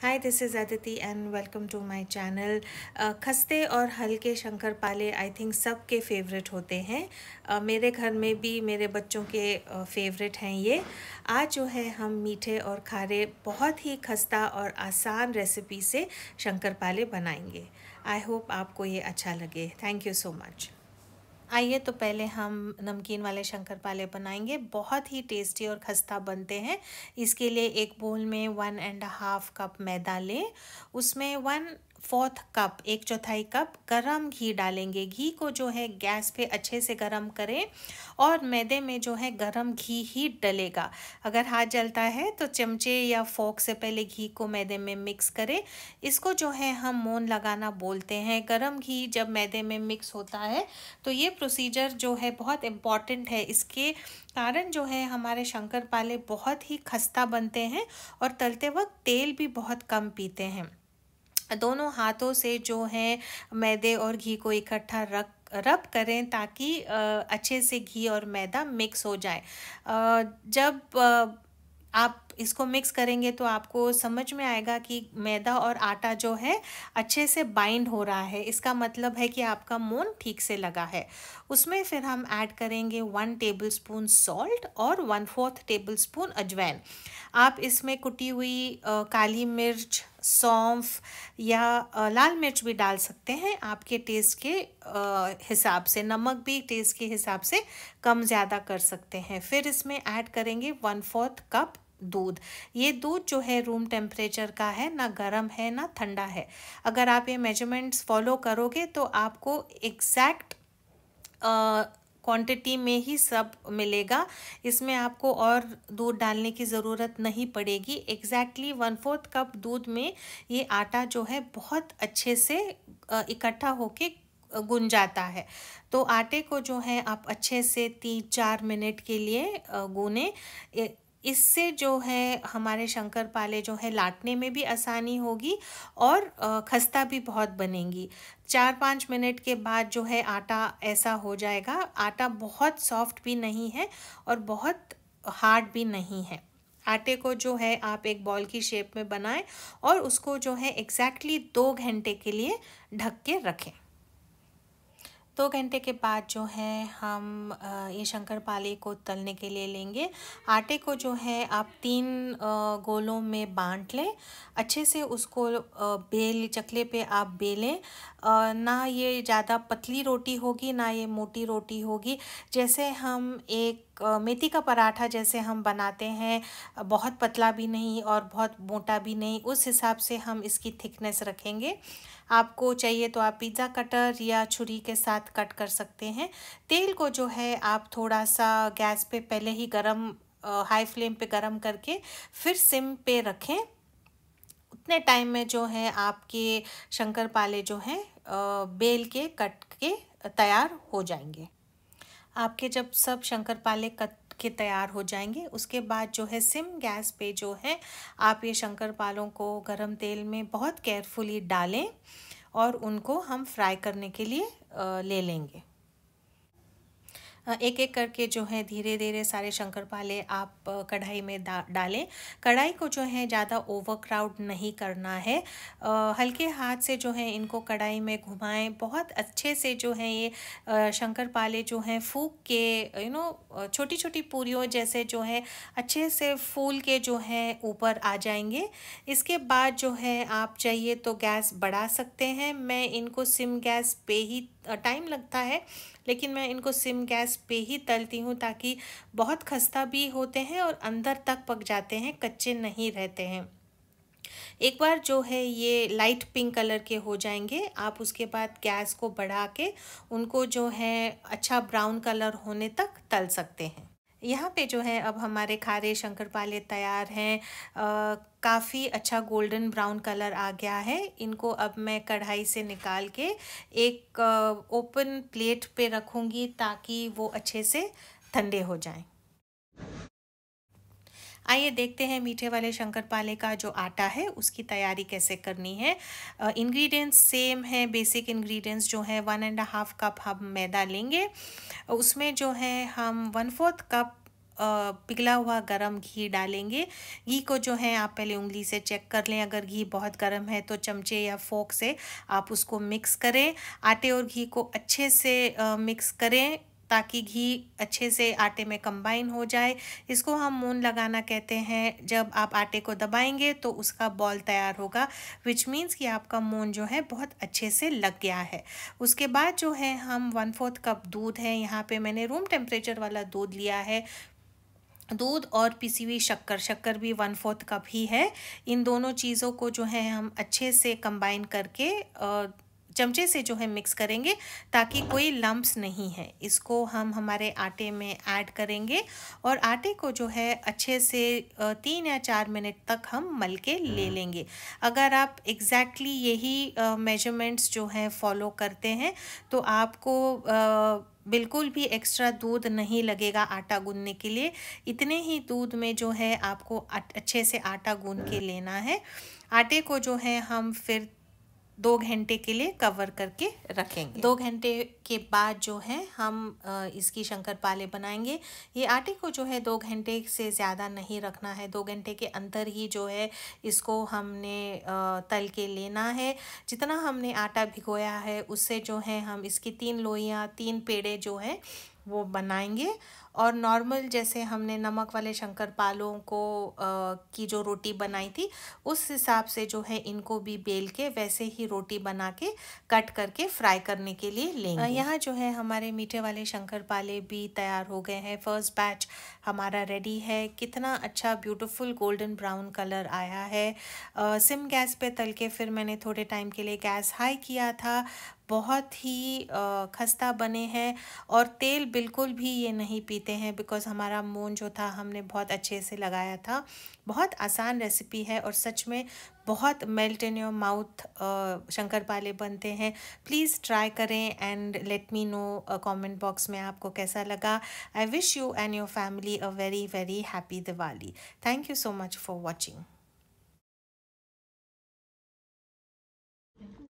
Hi this is Aditi and welcome to my channel खस्ते और हल्के शंकर पाले आई थिंक सब के फेवरेट होते हैं uh, मेरे घर में भी मेरे बच्चों के फेवरेट uh, हैं ये आज जो है हम मीठे और खारे बहुत ही खस्ता और आसान रेसिपी से शंकर पाले बनाएंगे आई होप आपको ये अच्छा लगे थैंक यू सो मच आइए तो पहले हम नमकीन वाले शंकर पाले बनाएंगे बहुत ही टेस्टी और खस्ता बनते हैं इसके लिए एक बोल में वन एंड हाफ कप मैदा लें उसमें वन फोर्थ कप एक चौथाई कप गरम घी डालेंगे घी को जो है गैस पे अच्छे से गरम करें और मैदे में जो है गरम घी ही डलेगा अगर हाथ जलता है तो चमचे या फोक से पहले घी को मैदे में मिक्स करें इसको जो है हम मोन लगाना बोलते हैं गरम घी जब मैदे में मिक्स होता है तो ये प्रोसीजर जो है बहुत इम्पॉर्टेंट है इसके कारण जो है हमारे शंकर पाले बहुत ही खस्ता बनते हैं और तलते वक्त तेल भी बहुत कम पीते हैं दोनों हाथों से जो है मैदे और घी को इकट्ठा रख रब करें ताकि अच्छे से घी और मैदा मिक्स हो जाए जब आप इसको मिक्स करेंगे तो आपको समझ में आएगा कि मैदा और आटा जो है अच्छे से बाइंड हो रहा है इसका मतलब है कि आपका मोन ठीक से लगा है उसमें फिर हम ऐड करेंगे वन टेबल स्पून सॉल्ट और वन फोर्थ टेबल स्पून अजवैन आप इसमें कुटी हुई काली मिर्च सौंफ या लाल मिर्च भी डाल सकते हैं आपके टेस्ट के हिसाब से नमक भी टेस्ट के हिसाब से कम ज़्यादा कर सकते हैं फिर इसमें ऐड करेंगे वन फोर्थ कप दूध ये दूध जो है रूम टेम्परेचर का है ना गर्म है ना ठंडा है अगर आप ये मेजरमेंट्स फॉलो करोगे तो आपको एग्जैक्ट क्वांटिटी में ही सब मिलेगा इसमें आपको और दूध डालने की ज़रूरत नहीं पड़ेगी एग्जैक्टली वन फोर्थ कप दूध में ये आटा जो है बहुत अच्छे से इकट्ठा होके गुन जाता है तो आटे को जो है आप अच्छे से तीन चार मिनट के लिए गूने इससे जो है हमारे शंकर पाले जो है लाटने में भी आसानी होगी और खस्ता भी बहुत बनेंगी चार पाँच मिनट के बाद जो है आटा ऐसा हो जाएगा आटा बहुत सॉफ्ट भी नहीं है और बहुत हार्ड भी नहीं है आटे को जो है आप एक बॉल की शेप में बनाएं और उसको जो है एग्जैक्टली दो घंटे के लिए ढक के रखें दो घंटे के बाद जो है हम ये शंकर पाले को तलने के लिए लेंगे आटे को जो है आप तीन गोलों में बांट लें अच्छे से उसको बेल चकले पे आप बेलें ना ये ज़्यादा पतली रोटी होगी ना ये मोटी रोटी होगी जैसे हम एक मेथी का पराठा जैसे हम बनाते हैं बहुत पतला भी नहीं और बहुत मोटा भी नहीं उस हिसाब से हम इसकी थिकनेस रखेंगे आपको चाहिए तो आप पिज़्ज़ा कटर या छुरी के साथ कट कर सकते हैं तेल को जो है आप थोड़ा सा गैस पे पहले ही गरम हाई फ्लेम पे गरम करके फिर सिम पे रखें उतने टाइम में जो है आपके शंकर पाले जो हैं बेल के कट के तैयार हो जाएंगे आपके जब सब शंकर पाले कत के तैयार हो जाएंगे उसके बाद जो है सिम गैस पे जो है आप ये शंकर पालों को गरम तेल में बहुत केयरफुली डालें और उनको हम फ्राई करने के लिए ले लेंगे एक एक करके जो है धीरे धीरे सारे शंकर पाले आप कढ़ाई में डालें कढ़ाई को जो है ज़्यादा ओवर नहीं करना है हल्के हाथ से जो है इनको कढ़ाई में घुमाएं बहुत अच्छे से जो है ये शंकर पाले जो हैं फूक के यू नो छोटी छोटी पूरी जैसे जो है अच्छे से फूल के जो है ऊपर आ जाएंगे इसके बाद जो है आप चाहिए तो गैस बढ़ा सकते हैं मैं इनको सिम गैस पे ही टाइम लगता है लेकिन मैं इनको सिम गैस पे ही तलती हूँ ताकि बहुत खस्ता भी होते हैं और अंदर तक पक जाते हैं कच्चे नहीं रहते हैं एक बार जो है ये लाइट पिंक कलर के हो जाएंगे आप उसके बाद गैस को बढ़ा के उनको जो है अच्छा ब्राउन कलर होने तक तल सकते हैं यहाँ पे जो है अब हमारे खारे शंकर पाले तैयार हैं काफ़ी अच्छा गोल्डन ब्राउन कलर आ गया है इनको अब मैं कढ़ाई से निकाल के एक ओपन प्लेट पे रखूँगी ताकि वो अच्छे से ठंडे हो जाएं आइए देखते हैं मीठे वाले शंकर पाले का जो आटा है उसकी तैयारी कैसे करनी है इंग्रेडिएंट्स सेम है बेसिक इंग्रेडिएंट्स जो है वन एंड हाफ कप हम मैदा लेंगे उसमें जो है हम वन फोर्थ कप पिघला हुआ गरम घी डालेंगे घी को जो है आप पहले उंगली से चेक कर लें अगर घी बहुत गर्म है तो चमचे या फोक से आप उसको मिक्स करें आटे और घी को अच्छे से मिक्स करें ताकि घी अच्छे से आटे में कंबाइन हो जाए इसको हम मून लगाना कहते हैं जब आप आटे को दबाएंगे तो उसका बॉल तैयार होगा विच मीन्स कि आपका मून जो है बहुत अच्छे से लग गया है उसके बाद जो है हम वन फोर्थ कप दूध है यहाँ पे मैंने रूम टेम्परेचर वाला दूध लिया है दूध और पिसी हुई शक्कर शक्कर भी वन फोर्थ कप ही है इन दोनों चीज़ों को जो है हम अच्छे से कंबाइन करके आ, चमचे से जो है मिक्स करेंगे ताकि कोई लम्ब्स नहीं है इसको हम हमारे आटे में ऐड करेंगे और आटे को जो है अच्छे से तीन या चार मिनट तक हम मल के ले हम्म। लेंगे अगर आप एग्जैक्टली यही मेजरमेंट्स जो है फॉलो करते हैं तो आपको आ, बिल्कुल भी एक्स्ट्रा दूध नहीं लगेगा आटा गूंदने के लिए इतने ही दूध में जो है आपको अच्छे से आटा गूंद के हम्म। लेना है आटे को जो है हम फिर दो घंटे के लिए कवर करके रखेंगे दो घंटे के बाद जो है हम इसकी शंकर पाले बनाएंगे ये आटे को जो है दो घंटे से ज़्यादा नहीं रखना है दो घंटे के अंदर ही जो है इसको हमने तल के लेना है जितना हमने आटा भिगोया है उससे जो है हम इसकी तीन लोइयाँ तीन पेड़े जो हैं वो बनाएंगे और नॉर्मल जैसे हमने नमक वाले शंकर पालों को आ, की जो रोटी बनाई थी उस हिसाब से जो है इनको भी बेल के वैसे ही रोटी बना के कट करके फ्राई करने के लिए लेंगे यहाँ जो है हमारे मीठे वाले शंकर पाले भी तैयार हो गए हैं फर्स्ट बैच हमारा रेडी है कितना अच्छा ब्यूटीफुल गोल्डन ब्राउन कलर आया है आ, सिम गैस पर तल के फिर मैंने थोड़े टाइम के लिए गैस हाई किया था बहुत ही खस्ता बने हैं और तेल बिल्कुल भी ये नहीं पीते हैं बिकॉज़ हमारा मून जो था हमने बहुत अच्छे से लगाया था बहुत आसान रेसिपी है और सच में बहुत melt in your mouth shankarpali बनते हैं प्लीज़ ट्राई करें and let me know comment box में आपको कैसा लगा I wish you and your family a very very happy Diwali thank you so much for watching